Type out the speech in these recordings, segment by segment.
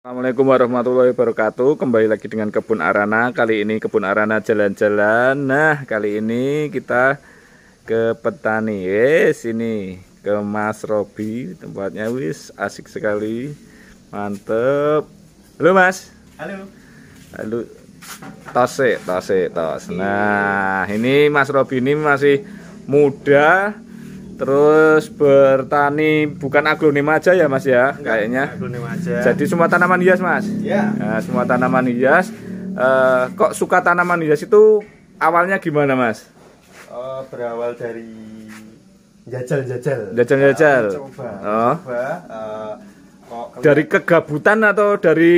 Assalamualaikum warahmatullahi wabarakatuh Kembali lagi dengan Kebun Arana Kali ini Kebun Arana jalan-jalan Nah kali ini kita ke petani Yes ini ke Mas Robi Tempatnya wis asik sekali Mantep Halo Mas Halo Halo Tose, tose, tos Nah ini Mas Robi ini masih muda Terus bertani bukan aglonim aja ya Mas ya Enggak, kayaknya. Aglonim aja. Jadi semua tanaman hias Mas. Iya. Nah, semua tanaman hias. Uh, kok suka tanaman hias itu awalnya gimana Mas? Uh, berawal dari jajal-jajal. Jajal-jajal. Uh, coba. Oh. coba uh, kok dari kegabutan atau dari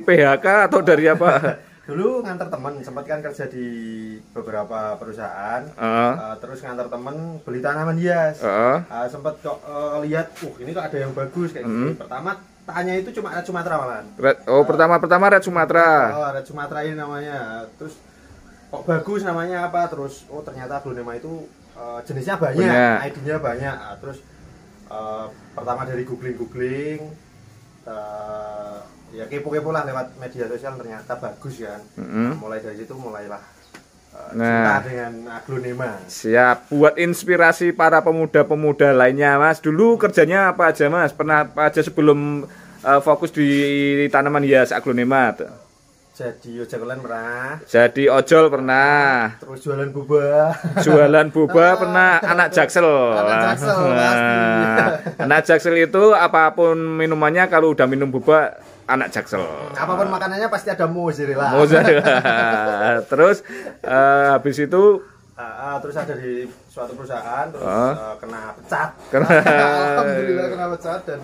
PHK atau dari apa? dulu ngantar temen sempat kan kerja di beberapa perusahaan uh. -huh. Uh, terus ngantar temen beli tanaman hias uh. Uh, eh, sempat kok uh, lihat uh ini kok ada yang bagus kayak mm. gitu pertama tanya itu cuma red Sumatera malahan red, oh uh, eh, pertama pertama red Sumatera oh, red Sumatera ini namanya terus kok bagus namanya apa terus oh ternyata Blunema itu uh, jenisnya banyak ID-nya banyak terus uh, pertama dari googling googling uh, ya kepo-kepo lah lewat media sosial ternyata bagus kan mm -hmm. nah, mulai dari situ mulailah uh, Nah, dengan aglonema. Siap. Buat inspirasi para pemuda-pemuda lainnya, Mas. Dulu kerjanya apa aja, Mas? Pernah apa aja sebelum uh, fokus di tanaman hias aglonema? Tuh? Jadi ojol pernah. Jadi ojol pernah. Terus jualan boba. Jualan boba pernah. Anak jaksel. Anak jaksel pasti. Nah, anak jaksel itu apapun minumannya kalau udah minum boba anak jaksel. Apapun makanannya pasti ada mozzarella. Mozzarella. terus uh, habis itu Uh, uh, terus ada di suatu perusahaan terus uh. Uh, kena pecat kena alhamdulillah kena pecat dan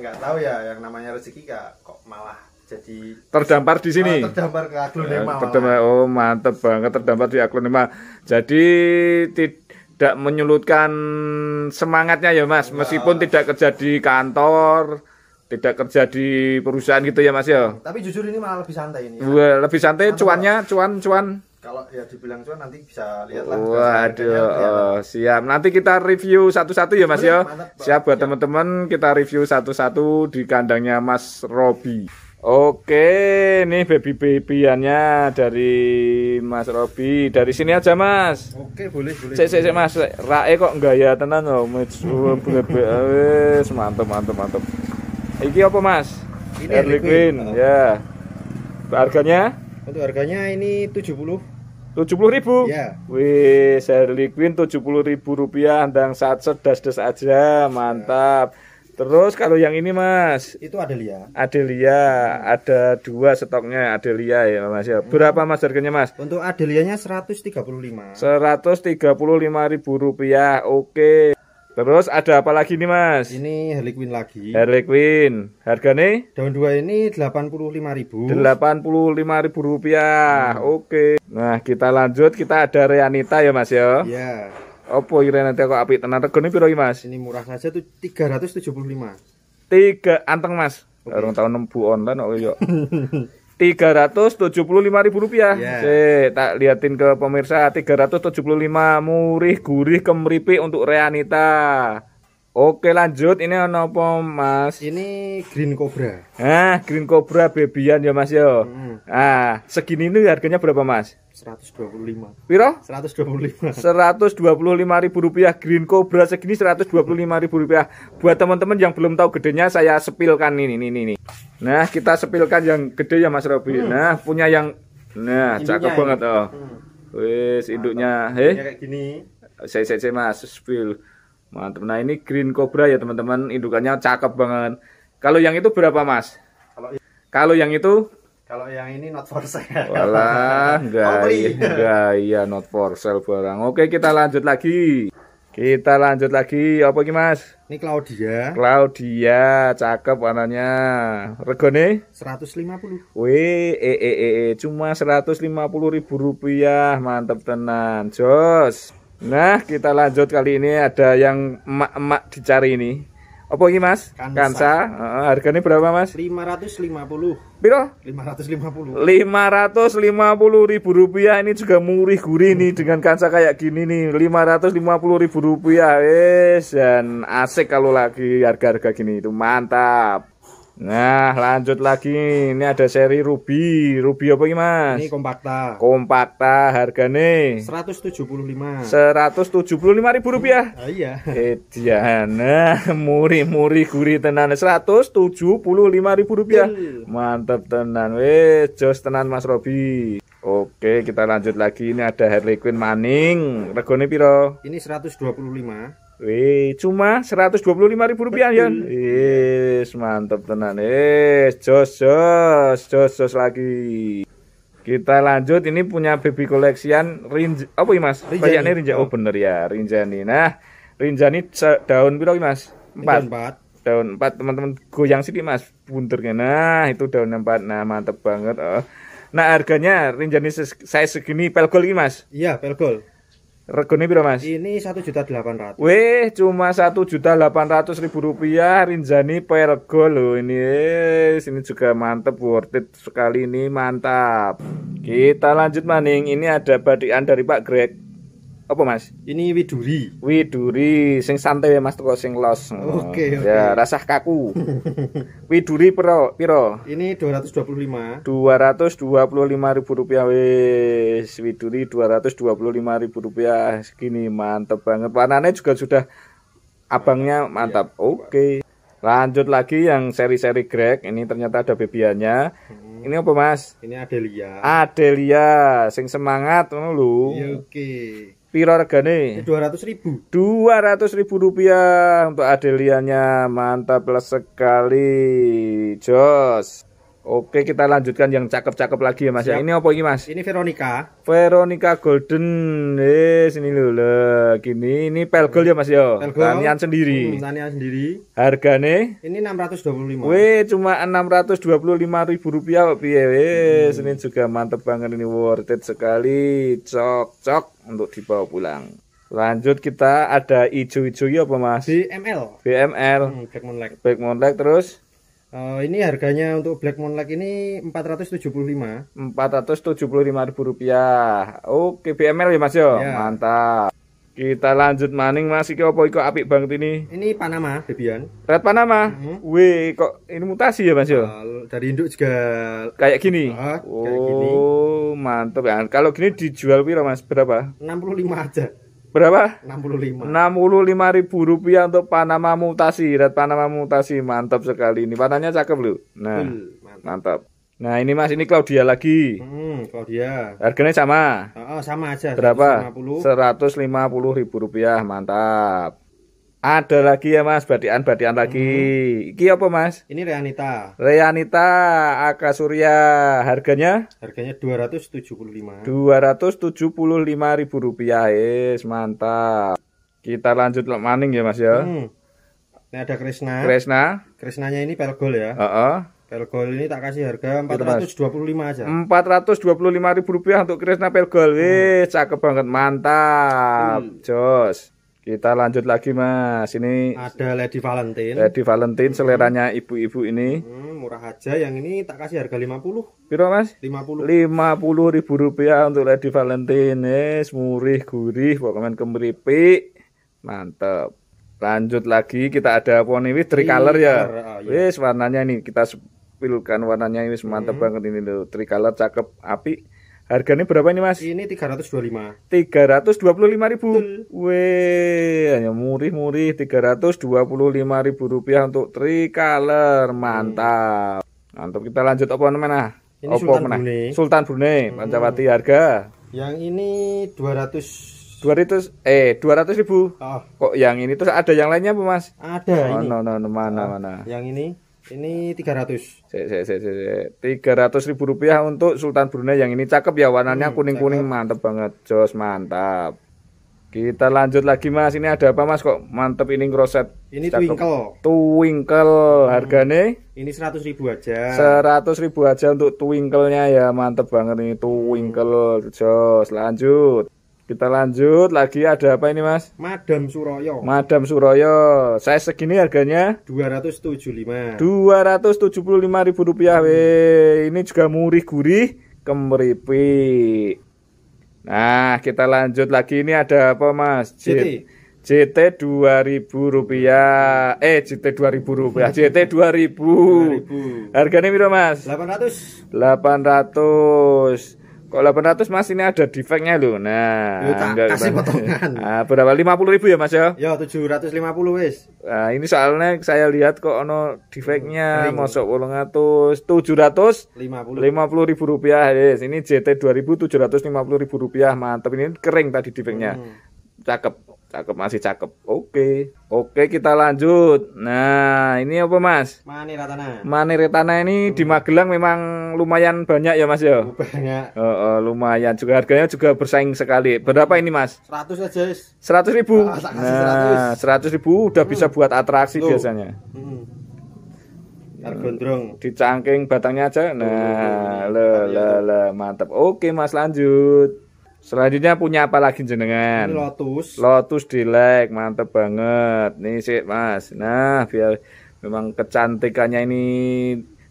nggak tahu ya yang namanya rezeki kok malah jadi terdampar di sini. Oh, terdampar ke aglonema. Ya, terdampar, oh mantep banget terdampar di aglonema. Jadi tidak menyulutkan semangatnya ya Mas, meskipun tidak kerja di kantor, tidak kerja di perusahaan gitu ya Mas ya. Tapi jujur ini malah lebih santai ini. Ya. Wah, iya, lebih santai Mantap cuannya, cuan cuan. Kalau ya dibilang cuan nanti bisa lihat lah. Waduh, oh, siap. Nanti kita review satu-satu ya Mas ya. siap buat ya. teman-teman kita review satu-satu di kandangnya Mas Robi. Oke, ini baby babyannya dari Mas Robi. Dari sini aja, Mas. Oke, boleh, boleh. Cek, cek, cek, Mas. Rae kok ya tenang loh. Eh, wes, mantap, mantap, mantap. Iki apa, Mas? Ini Air Liquid. Oh. Ya. Harganya? Untuk harganya ini tujuh puluh. tujuh puluh ribu. Ya. Wih, Shirley Queen tujuh puluh ribu rupiah, dan saat sedas des aja, mantap. Yeah. Terus kalau yang ini Mas? Itu Adelia. Adelia, hmm. ada dua stoknya Adelia ya Mas ya. Berapa Mas harganya Mas? Untuk Adelianya 135. 135 ribu rupiah. Oke. Terus ada apa lagi nih Mas? Ini Harley Quinn lagi. Harley Quinn. nih? Daun dua ini ribu. 85 ribu rupiah. Hmm. Oke. Nah, kita lanjut. Kita ada Reanita ya Mas ya. Iya. Yeah. Opo kira nanti aku api tenan regane piro Mas? Ini murah saja tuh 375. Tiga anteng Mas. Okay. Orang tahun nembu online kok yo. tiga ratus tujuh puluh lima ribu rupiah. Yeah. Eh, tak liatin ke pemirsa tiga ratus tujuh puluh lima murih gurih kemripi untuk Reanita. Oke lanjut ini ono apa Mas? Ini Green Cobra. Ah, Green Cobra babyan ya Mas yo. Hmm. Ah, segini ini harganya berapa Mas? 125. Piro? 125. 125 ribu rupiah Green Cobra segini 125 ribu rupiah. Buat teman-teman yang belum tahu gedenya saya sepilkan ini ini ini. Nah, kita sepilkan yang gede ya Mas Robi. Hmm. Nah, punya yang nah, Indinya cakep ini. Ya. banget oh. Hmm. Wis induknya. Heh. Kayak gini. Saya saya Mas, spill. Mantap. Nah ini green cobra ya teman-teman, indukannya cakep banget. Kalau yang itu berapa mas? Kalau yang itu? Kalau yang ini not for sale. Walah, gaya, gaya not for sale barang. Oke kita lanjut lagi. Kita lanjut lagi, apa ini mas? Ini Claudia Claudia, cakep warnanya Regone? 150 Wih, eh, eh, eh, eh cuma 150 ribu rupiah mantap tenan, jos Nah, kita lanjut kali ini ada yang emak-emak dicari ini. Apa ini, Mas? Kansa. Kansa. Uh, harganya berapa, Mas? 550. Piro? 550. 550 ribu rupiah. Ini juga murih gurih hmm. nih dengan kansa kayak gini nih. 550 ribu rupiah. Wes, dan asik kalau lagi harga-harga gini itu mantap. Nah, lanjut lagi. Ini ada seri Ruby. Ruby apa ini, Mas? Ini kompakta. Kompakta harganya 175. 175 ribu rupiah. Oh, iya. Iya. Nah, muri-muri gurih tenan 175 ribu rupiah. Mantap tenan. Wes, jos tenan Mas Robi. Oke, kita lanjut lagi. Ini ada Harley Quinn maning. Regone piro? Ini 125. Wih, cuma seratus dua puluh lima ribu rupiah ya. Wih, mantap tenan. Eh, jos jos jos jos lagi. Kita lanjut ini punya baby koleksian Rinja apa ya Mas? Kayaknya Rinja. Oh bener ya, Rinjani. Nah, Rinjani daun ini Mas? Empat. empat. Daun empat. teman-teman goyang sini Mas Bunternya. Nah, itu daun empat. Nah, mantap banget. Oh. Nah, harganya Rinjani saya segini pelgol ini Mas. Iya, pelgol. Regone piro Mas? Ini juta 1.800. Weh, cuma juta ribu rupiah Rinjani Pergo lo ini. Sini juga mantep worth it sekali ini, mantap. Kita lanjut maning. Ini ada badian dari Pak Greg apa Mas? Ini widuri. Widuri sing santai Mas toko sing los. Oke, okay, okay. Ya, rasah kaku. widuri pro, piro? Ini 225. 225 ribu rupiah wis. Widuri 225 ribu rupiah segini mantep banget. Warnanya juga sudah abangnya mantap. Iya, oke. Okay. Lanjut lagi yang seri-seri Greg. Ini ternyata ada bebiannya. Hmm. Ini apa, Mas? Ini Adelia. Adelia, sing semangat lu. Ya, oke. Okay. Piro regane? 200 ribu 200 ribu rupiah Untuk Adelianya Mantap sekali Jos Oke, kita lanjutkan yang cakep-cakep lagi ya Mas. Ya. Siap. Ya. Ini apa ini Mas? Ini Veronica. Veronica Golden. Eh, sini lho, Lah. Gini, ini pelgol ya Mas ya. Tanian sendiri. Hmm, tanian sendiri. Hargane? Ini 625. Wih, cuma 625 ribu rupiah piye wis. Hmm. Ini juga mantep banget ini worth it sekali. Cok-cok untuk dibawa pulang. Lanjut kita ada ijo-ijo ya apa Mas? BML. BML. Hmm, Black Moonlight. terus Uh, ini harganya untuk Black ini empat ratus tujuh puluh Moon Lake ini 475. lima ribu rupiah. Oke, BML ya Mas yo. Ya. Mantap. Kita lanjut maning Mas iki apa iku apik banget ini? Ini Panama, Debian Red Panama. Mm -hmm. Wih, kok ini mutasi ya Mas yo? Uh, dari induk juga kayak gini. Uh, oh, kayak gini. mantap ya. Kalau gini dijual berapa Mas? Berapa? Enam puluh lima aja. Berapa? 65. 65 ribu rupiah untuk Panama mutasi. Red Panama mutasi mantap sekali ini. Warnanya cakep lu. Nah, mantap. mantap. Nah ini mas ini Claudia lagi. Hmm, Claudia. Harganya sama. oh sama aja. Berapa? 150. 150 ribu rupiah mantap. Ada lagi ya Mas, badian-badian lagi. Hmm. Iki apa Mas? Ini Reanita. Reanita Aka Surya. Harganya? Harganya dua Dua ratus ratus tujuh tujuh puluh lima. puluh lima ribu rupiah. Yes, mantap. Kita lanjut maning ya Mas ya. Hmm. Ini ada Krisna. Krisna, Krishnanya ini pelgol ya. Uh -uh. Pelgol ini tak kasih harga gitu, empat ratus dua puluh lima aja. Empat ratus dua puluh lima ribu rupiah untuk Krisna pelgol. Hmm. cakep banget. Mantap. Hmm. Jos. Kita lanjut lagi mas. Ini ada Lady Valentine. Lady Valentine seleranya ibu-ibu ini. Hmm, murah aja. Yang ini tak kasih harga 50. Biro mas? 50. 50 ribu rupiah untuk Lady Valentine. Yes, murih, gurih, pokoknya kemeripik. mantep. Lanjut lagi kita ada poni ini tricolor ya. Oh, ah, Wis iya. warnanya ini kita spilkan warnanya ini mantap hmm. banget ini loh. Tricolor cakep api Harganya berapa ini mas? Ini 325 325 ribu Weh, hanya murih-murih 325 ribu rupiah untuk tricolor hmm. Mantap hmm. Mantap, kita lanjut apa mana? Nah? Ini Opo Sultan mana? Brunei Sultan Brunei, hmm. Pancawati harga Yang ini 200 200 eh 200 ribu oh. Kok yang ini terus ada yang lainnya bu mas? Ada oh, ini no, no, no, mana, oh. mana. Yang ini ini 300. 300 ribu rupiah untuk Sultan Brunei yang ini cakep ya warnanya hmm, kuning-kuning hmm, mantep banget. Jos mantap. Kita lanjut lagi Mas. Ini ada apa Mas kok mantep ini ngeroset Ini cakep. twinkle. Twinkle hmm. harganya? Ini 100 ribu aja. 100 ribu aja untuk twinkle-nya ya. Mantep banget ini twinkle. Hmm. Jos lanjut. Kita lanjut lagi ada apa ini mas? Madam Suroyo. Madam Suroyo. Saya segini harganya? 275. 275 ribu rupiah. hmm. Weh. Ini juga murih gurih kemeripik. Nah kita lanjut lagi ini ada apa mas? JT. JT 2000 rupiah eh JT 2000 rupiah JT 2000, 2000. harganya berapa mas 800 800 Kok 800 mas ini ada defectnya loh. Nah, Yuta, enggak, kasih potongan. Nah, berapa? 50 ribu ya mas ya? Ya 750 wis. Nah, ini soalnya saya lihat kok ono masuk ulang 800 700 50. 50 ribu rupiah. Yes. Ini JT 2000 750 ribu rupiah. mantep ini kering tadi defectnya. Hmm cakep cakep masih cakep oke okay. oke okay, kita lanjut nah ini apa mas Maniretana Maniretana ini hmm. di Magelang memang lumayan banyak ya mas ya banyak oh, oh, lumayan juga harganya juga bersaing sekali berapa ini mas 100 aja 100 ribu oh, nah 100 ribu udah hmm. bisa buat atraksi Tuh. biasanya hmm. Nah, Gondrong. Dicangking batangnya aja. Nah, le le le mantap. Oke, Mas lanjut. Selanjutnya punya apa lagi jenengan? Ini lotus. Lotus dilek, mantep banget. Nih sih mas. Nah biar memang kecantikannya ini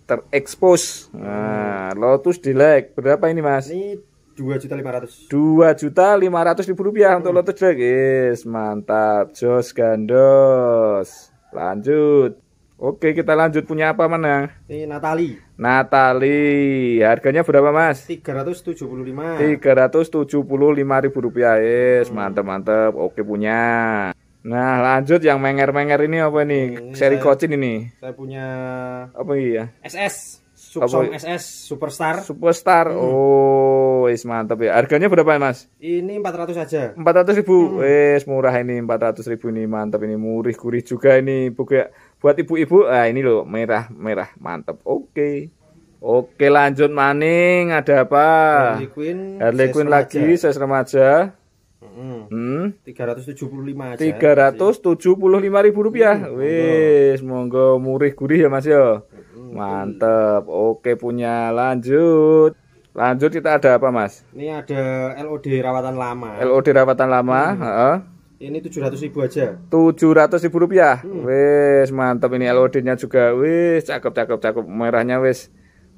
terekspos. Nah, hmm. lotus dilek. Berapa ini mas? Ini dua juta lima ratus. Dua juta lima ratus ribu rupiah hmm. untuk lotus dilek. Yes, mantap. Jos gandos. Lanjut. Oke, kita lanjut punya apa mana? Ini Natali. Natali. Harganya berapa, Mas? 375. lima ribu rupiah. Yes, hmm. mantep mantep. Oke punya. Nah, lanjut yang menger-menger ini apa nih? Ini Seri saya, Kocin ini. Saya punya apa ini ya? SS. Subsong SS iya? Superstar. Superstar. Hmm. Oh, is mantap ya. Harganya berapa, Mas? Ini 400 aja. ratus ribu. Hmm. Wes murah ini ratus ribu ini. Mantap ini murih gurih juga ini. Buka buat ibu-ibu ah ini loh merah merah mantep oke oke lanjut maning ada apa Harley Quinn Harley Quinn lagi saya remaja hmm. tiga ratus tujuh puluh lima tiga ratus tujuh puluh ribu rupiah hmm, wis monggo murih gurih ya mas yo hmm, mantep oke punya lanjut lanjut kita ada apa mas ini ada LOD rawatan lama LOD rawatan lama hmm. Ini tujuh ratus ribu aja. Tujuh ratus ribu rupiah. Hmm. Wes mantap ini LOD-nya juga. Wes cakep cakep cakep merahnya wes.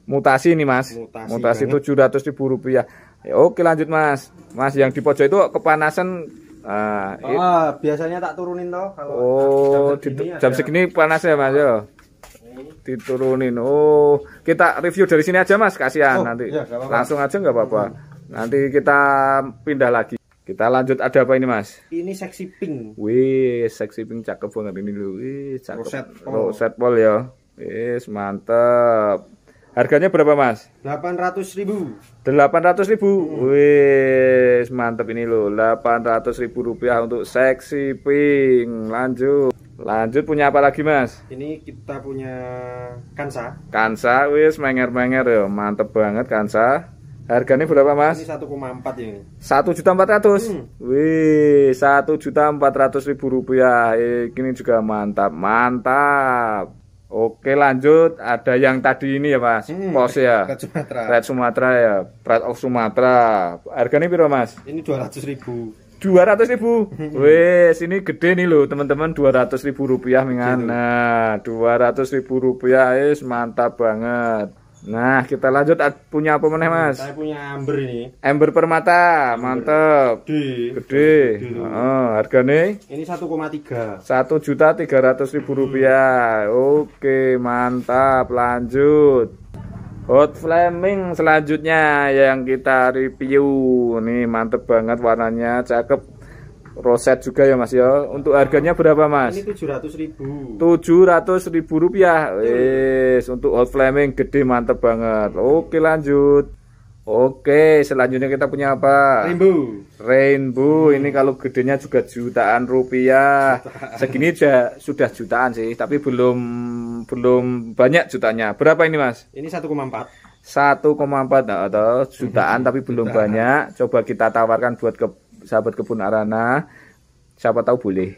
Mutasi ini mas. Mutasi, tujuh ratus ribu rupiah. Ya, oke lanjut mas. Mas yang di pojok itu kepanasan. Ah, oh, biasanya tak turunin toh kalau oh, jam, segini, jam segini panas ya mas ya. Diturunin. Oh, kita review dari sini aja mas. Kasihan oh, nanti. Ya, apa -apa. Langsung aja nggak apa-apa. Hmm. Nanti kita pindah lagi. Kita lanjut ada apa ini mas? Ini seksi pink. Wih, seksi pink cakep banget ini lu. Wih, cakep. Roset pol. Roset pol ya. Wih, mantep. Harganya berapa mas? 800 ribu. 800 ribu. Hmm. Wih, mantep ini lo. 800 ribu rupiah untuk seksi pink. Lanjut. Lanjut punya apa lagi mas? Ini kita punya kansa. Kansa, wih, menger-menger ya. Mantep banget kansa. Harganya berapa mas? Ini 1,4 ini. Satu juta empat ratus. Hmm. Wih, satu juta empat ratus ribu rupiah. Eh, ini juga mantap, mantap. Oke lanjut, ada yang tadi ini ya mas, hmm, pos ya. Red Sumatera. Red Sumatera ya, Red of Sumatera. Harganya berapa mas? Ini dua ratus ribu. Dua ratus ribu. Hmm. Wih, sini gede nih loh teman-teman, dua ratus ribu rupiah mengana. Nah, dua ratus ribu rupiah, eh, mantap banget. Nah, kita lanjut punya apa meneh, hmm, Mas? Saya punya ember ini. Ember permata, mantap. Gede. Gede. Heeh, oh, harganya? Ini 1,3. Satu juta tiga ratus ribu hmm. rupiah. Hmm. Oke, mantap. Lanjut. Hot Flaming selanjutnya yang kita review. Nih, mantap banget warnanya, cakep. Roset juga ya Mas ya. Untuk harganya berapa Mas? Ini 700.000. ribu rupiah. Wes, untuk old flaming gede mantep banget. Oke, lanjut. Oke, selanjutnya kita punya apa? Rainbow. Rainbow, hmm. ini kalau gedenya juga jutaan rupiah. Jutaan. Segini aja sudah jutaan sih, tapi belum belum banyak jutanya. Berapa ini, Mas? Ini 1,4. 1,4 nah, atau jutaan tapi belum jutaan. banyak. Coba kita tawarkan buat ke sahabat kebun arana siapa tahu boleh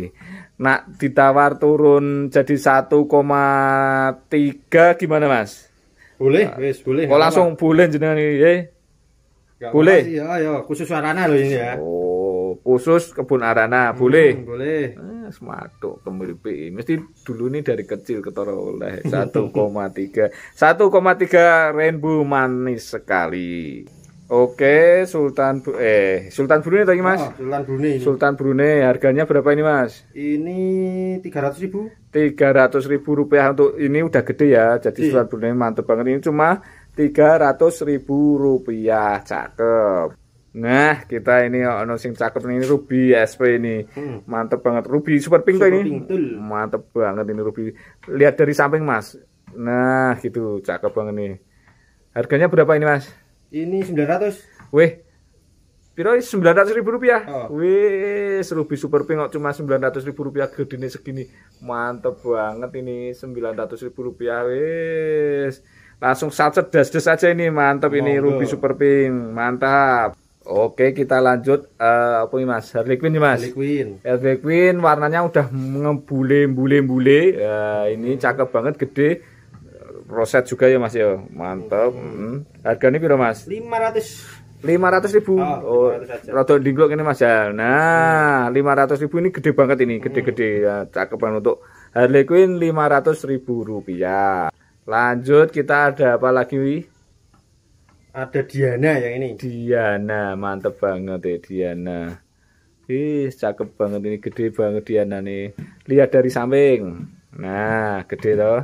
nak ditawar turun jadi 1,3 gimana mas boleh nah, wis boleh kok langsung boleh jenengan ini ye eh? boleh ya ya khusus arana loh ini ya oh khusus kebun arana hmm, boleh boleh ah, eh, kembali. kemiripi mesti dulu nih dari kecil ketara oleh 1,3 1,3 rainbow manis sekali Oke, Sultan Bu eh Sultan Brunei tadi Mas? Oh, Sultan Brunei. Ini. Sultan Brunei, harganya berapa ini Mas? Ini ratus ribu. 300 ribu rupiah untuk ini udah gede ya, jadi si. Iya. Sultan Brunei mantep banget ini cuma 300 ribu rupiah, cakep. Nah, kita ini ono sing cakep ini Ruby SP ini. Hmm. Mantep banget Ruby Super Pink Super ini. Pink Mantep banget ini Ruby. Lihat dari samping, Mas. Nah, gitu, cakep banget nih. Harganya berapa ini, Mas? Ini 900. Weh. Piro ratus ribu rupiah. Oh. Wih, serupi Super Pink kok cuma ratus ribu rupiah gedene segini. Mantep banget ini sembilan ratus ribu rupiah. Wih. Langsung sacet das-des aja ini. Mantep oh, ini oh. Ruby Super Pink. Mantap. Oke, kita lanjut uh, apa ini Mas? Harley Quinn nih Mas. Harley Quinn. Harley Quinn warnanya udah ngebule-bule-bule. Uh, ya, ini cakep banget, gede roset juga ya mas ya mantap hmm. harganya piro mas 500 500 ribu oh, oh rada ini mas ya nah hmm. 500 ribu ini gede banget ini gede-gede hmm. ya cakepan untuk Harley Quinn 500 ribu rupiah lanjut kita ada apa lagi wi ada Diana yang ini Diana mantep banget ya Diana Ih, cakep banget ini, gede banget Diana nih. Lihat dari samping. Nah, gede toh.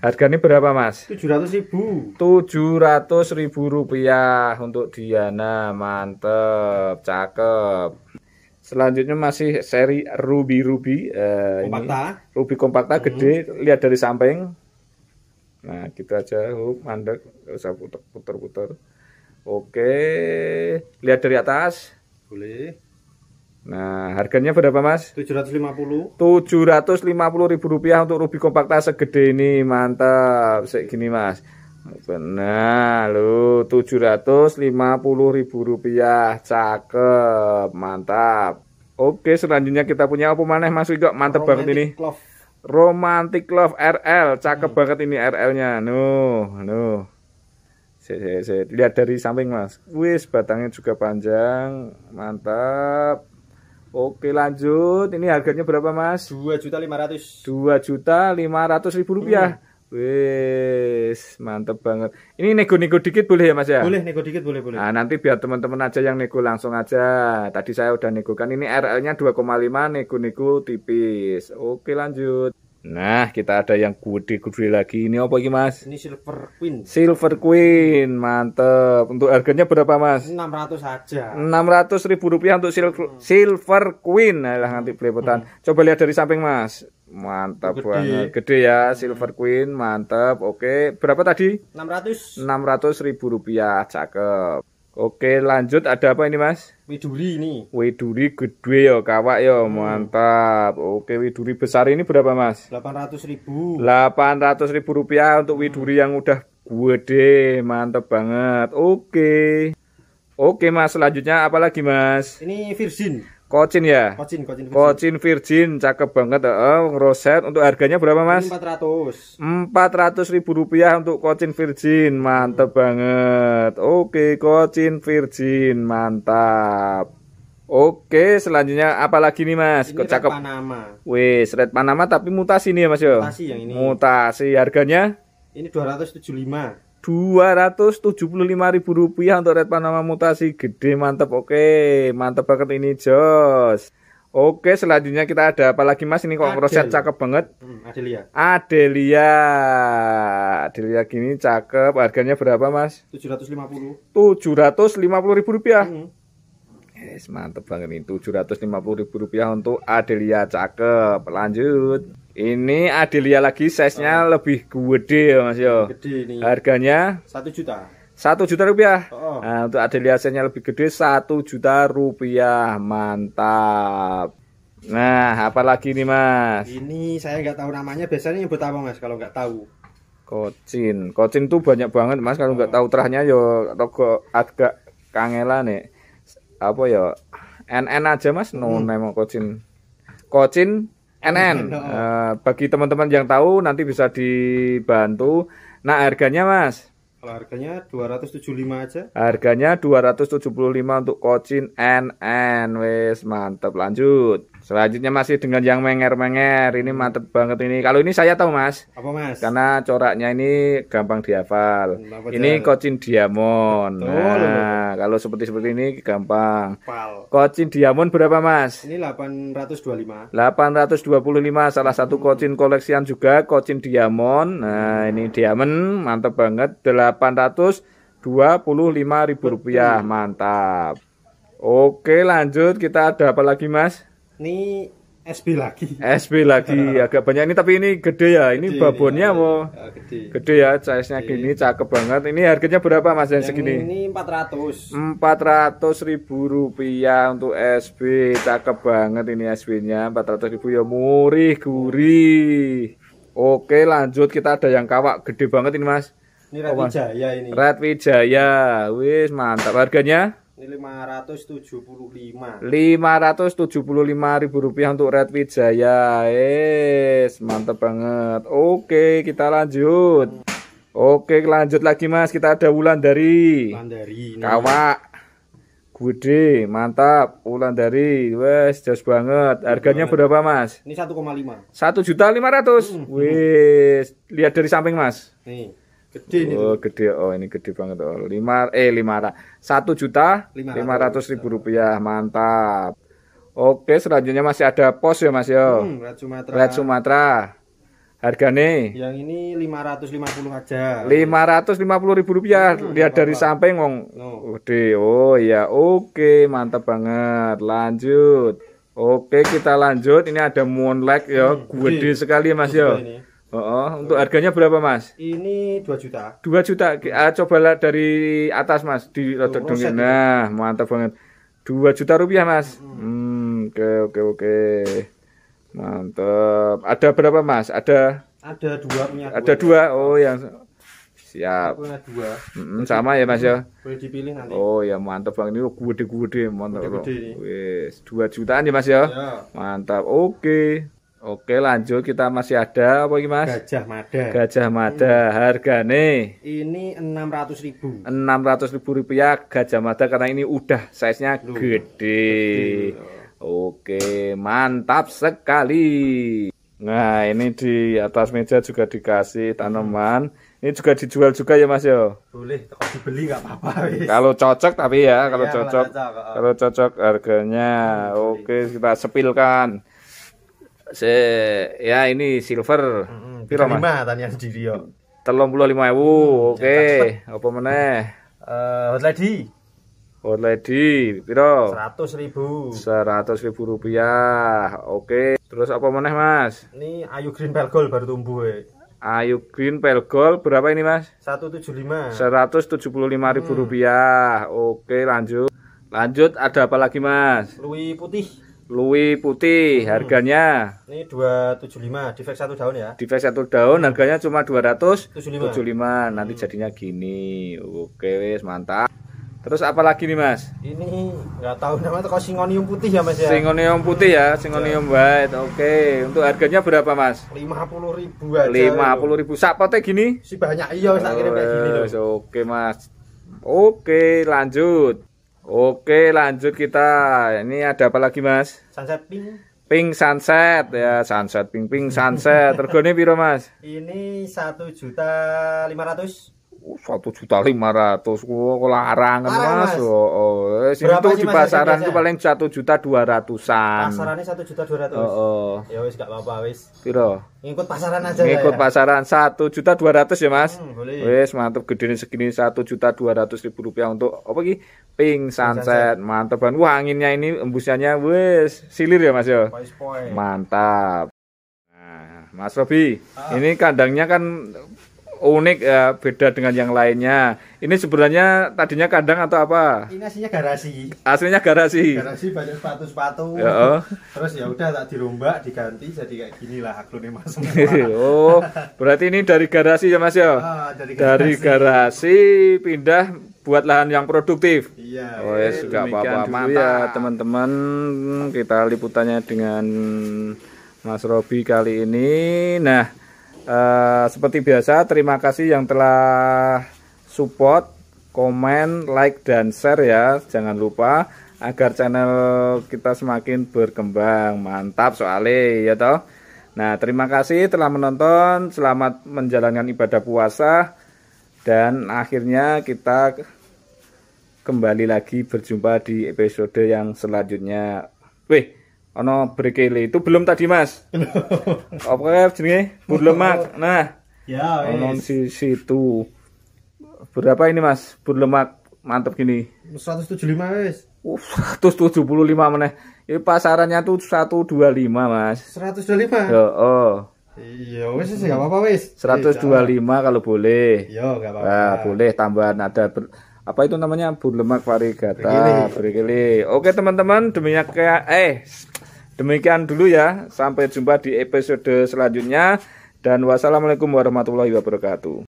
Harganya berapa mas? Tujuh ratus ribu Tujuh ratus ribu rupiah untuk Diana Mantep, cakep Selanjutnya masih seri Ruby Ruby eh, Kompakta ini. Ruby Kompakta hmm. gede, lihat dari samping Nah gitu aja, hook, mandek, gak usah puter-puter Oke, lihat dari atas Boleh Nah, harganya berapa, Mas? 750. 750 ribu rupiah untuk rubi kompakta segede ini. Mantap. Sek gini, Mas. Benar, lo 750 ribu rupiah. Cakep. Mantap. Oke, selanjutnya kita punya apa mana Mas Wigo Mantap banget ini. Love. Romantic Love RL. Cakep hmm. banget ini RL-nya. nuh nuh. Sik, Lihat dari samping, Mas. Wis, batangnya juga panjang. Mantap. Oke lanjut, ini harganya berapa mas? Dua juta lima ratus. Dua juta lima ratus ribu hmm. rupiah. Hmm. Wes, mantep banget. Ini nego-nego dikit boleh ya Mas ya? Boleh, nego dikit boleh, boleh. Nah, nanti biar teman-teman aja yang nego langsung aja. Tadi saya udah nego kan ini RL-nya dua koma lima nego-nego tipis. Oke, lanjut. Nah, kita ada yang gede-gede lagi. Ini apa ini, Mas? Ini Silver Queen. Silver Queen, mantep. Untuk harganya berapa, Mas? enam ratus aja. enam ratus ribu rupiah untuk sil hmm. Silver Queen. lah nanti peliputan hmm. hmm. Coba lihat dari samping, Mas. Mantap gede. banget. Gede ya, Silver Queen, mantep Oke, berapa tadi? enam ratus enam ratus ribu rupiah, cakep. Oke, lanjut ada apa ini, Mas? Widuri ini. Widuri gede ya, kawak ya, hmm. mantap. Oke, widuri besar ini berapa, Mas? ribu. 800.000. ribu rupiah untuk hmm. widuri yang udah gede, mantap banget. Oke. Oke, Mas, selanjutnya apa lagi, Mas? Ini virgin. Kocin ya? Kocin, kocin virgin. Kocin virgin, cakep banget. Oh, roset untuk harganya berapa, Mas? Empat ratus. Empat ratus ribu rupiah untuk kocin virgin. mantep banget. Oke, kocin virgin. Mantap. Oke, selanjutnya apa lagi nih, Mas? Ini cakep. Red Panama. Wih, red Panama tapi mutasi nih ya, Mas yo. Mutasi yang ini. Mutasi. Harganya? Ini dua ratus lima ribu rupiah untuk red Panama mutasi gede mantep oke mantep banget ini Jos Oke, selanjutnya kita ada apa lagi Mas? Ini kok kroset cakep banget. Hmm, Adelia. Adelia. Adelia gini cakep. Harganya berapa Mas? 750. 750 ribu rupiah. Hmm. Yes, mantep banget ini 750 ribu rupiah untuk Adelia cakep. Lanjut. Ini Adelia lagi size-nya oh. lebih gede ya Mas yo. Gede ini Harganya satu juta. satu juta rupiah. Oh. Nah, untuk Adelia size-nya lebih gede satu juta rupiah. Mantap. Nah, apa lagi nih Mas? Ini saya nggak tahu namanya. Biasanya nyebut apa Mas kalau nggak tahu? Kocin. Kocin tuh banyak banget Mas kalau nggak oh. tahu terahnya yo toko agak kangelan nih. Ya apa ya NN aja mas no hmm. name kocin kocin NN no. uh, eh, bagi teman-teman yang tahu nanti bisa dibantu nah harganya mas kalau harganya 275 aja harganya 275 untuk kocin NN wes mantap lanjut Selanjutnya masih dengan yang menger-menger. Ini hmm. mantep banget ini. Kalau ini saya tahu, Mas. Apa, Mas? Karena coraknya ini gampang dihafal. Hmm, apa ini jalan? kocin diamond. Betul. Nah, kalau seperti-seperti ini gampang. Pal. Kocin diamond berapa, Mas? Ini 825. 825 salah satu hmm. kocin koleksian juga kocin diamond. Nah, hmm. ini diamond mantep banget 825 ribu rupiah. Mantap. Oke, lanjut kita ada apa lagi, Mas? Ini SB lagi. SB lagi agak banyak ini tapi ini gede ya. Ini gede, babonnya ini, mau ya, oh, gede. gede ya size-nya gini cakep banget. Ini harganya berapa Mas yang, yang segini? Ini 400. 400 ribu rupiah untuk SB. Cakep banget ini SB-nya. 400 ribu ya murih gurih. Oke, lanjut kita ada yang kawak gede banget ini Mas. Ini Red oh, Wijaya ini. Red Wijaya. Wis mantap harganya. Ini 575. lima ribu rupiah untuk Red Wijaya. Yes, mantep banget. Oke, kita lanjut. Oke, lanjut lagi Mas. Kita ada ulan dari Kawa, Kawak. Gede, mantap. dari, Wes, jos banget. Harganya berapa, Mas? Ini 1,5. 1 juta 500. Hmm. Wes, lihat dari samping, Mas. Nih. Gede ini. Oh, gede. Oh, ini gede banget. Oh, Lima, eh lima satu juta lima ratus ribu rupiah. Mantap. Oke, selanjutnya masih ada pos ya, Mas yo. Hmm, Red Sumatera. Red Sumatera. Harganya? Yang ini 550 aja. puluh ribu rupiah. Hmm, Lihat dari samping, Wong. Oke, Oh, iya. Oke, mantap banget. Lanjut. Oke, kita lanjut. Ini ada Moonlight ya. Hmm, gede. sekali, Mas yo. Oh, oh. untuk harganya berapa mas? Ini dua juta. Dua juta. Ah, coba lah dari atas mas di Lotok oh, Dongeng. Nah, mantap banget. Dua juta rupiah mas. Hmm, oke oke oke. Mantap. Ada berapa mas? Ada? Ada dua punya. Ada dua. Ya. dua. Oh yang siap punya dua mm, sama ya mas ya boleh dipilih nanti oh ya mantap banget ini gede-gede mantap gede, -gede. wes dua jutaan ya mas ya, ya. mantap oke okay. Oke lanjut kita masih ada apa ini mas? Gajah Mada. Gajah Mada hmm. harga nih. Ini enam ratus ribu. Enam ratus ribu rupiah Gajah Mada karena ini udah size nya Loh. gede. gede. Oke mantap sekali. Nah ini di atas meja juga dikasih hmm. tanaman. Ini juga dijual juga ya mas yo. Boleh kalau dibeli nggak apa-apa. Kalau cocok tapi ya kalau ya, cocok kalau cocok harganya. Oke kita sepilkan se ya ini silver piro mm -hmm. mah tanya sendiri yo telung puluh lima ewu mm, oke apa meneh uh, hot lady hot lady piro seratus ribu seratus ribu rupiah oke okay. terus apa meneh mas ini ayu green pergol baru tumbuh eh. Ayu Green Pelgol berapa ini mas? tujuh tujuh lima. Seratus puluh lima ribu hmm. rupiah Oke lanjut Lanjut ada apa lagi mas? Lui putih Lui putih hmm. harganya ini 275 defect satu daun ya. Defect satu daun hmm. harganya cuma 275. tujuh lima. Nanti hmm. jadinya gini. Oke wis mantap. Terus apa lagi nih Mas? Ini nggak tahu namanya kok singonium putih ya Mas ya. Singonium putih ya, iya. singonium ya. white. Oke, untuk harganya berapa Mas? 50 ribu aja. 50 ribu. Sapote gini? Si banyak iya oh, tak kirim kayak gini loh. Oke Mas. Oke, lanjut. Oke, lanjut kita. Ini ada apa lagi, Mas? Sunset pink. Pink sunset ya, sunset pink pink sunset. Tergone piro, Mas? Ini satu juta lima ratus satu juta lima ratus kok larang mas, mas. Oh, oh. itu di pasaran itu paling satu juta dua ratusan pasarannya satu juta dua ratus oh, oh. ya wis gak apa-apa wis piro ngikut pasaran aja ngikut ya? pasaran satu juta dua ratus ya mas hmm, boleh. wis mantep gede segini satu juta dua ratus ribu rupiah untuk apa ki pink sunset, sunset. mantep banget wah anginnya ini embusannya wis silir ya mas ya mantap nah, Mas Robi, ah. ini kandangnya kan unik ya beda dengan yang lainnya ini sebenarnya tadinya kandang atau apa ini aslinya garasi aslinya garasi garasi banyak sepatu sepatu ya, oh. terus ya udah tak dirombak diganti jadi kayak gini lah nih mas iya, oh berarti ini dari garasi ya mas ya Oh, dari, garasi. dari garasi pindah buat lahan yang produktif iya oh ya iya. sudah apa-apa mantap ya teman-teman kita liputannya dengan Mas Robi kali ini nah Eh, seperti biasa terima kasih yang telah support komen like dan share ya jangan lupa agar channel kita semakin berkembang mantap soalnya ya toh nah terima kasih telah menonton selamat menjalankan ibadah puasa dan akhirnya kita kembali lagi berjumpa di episode yang selanjutnya. Wih, ono brekele itu belum tadi mas apa ya jenenge burlemak nah ya ono si situ berapa ini mas burlemak mantep gini 175 wis uh, 175 meneh ini pasarannya tuh 125 mas 125 yo oh Iya, wis sih enggak apa-apa wis. 125 kalau boleh. Iya, enggak apa-apa. Nah, boleh tambahan ada ber, apa itu namanya burlemak varigata, berkili. Oke, teman-teman, demikian ya, kayak eh Demikian dulu ya, sampai jumpa di episode selanjutnya dan wassalamualaikum warahmatullahi wabarakatuh.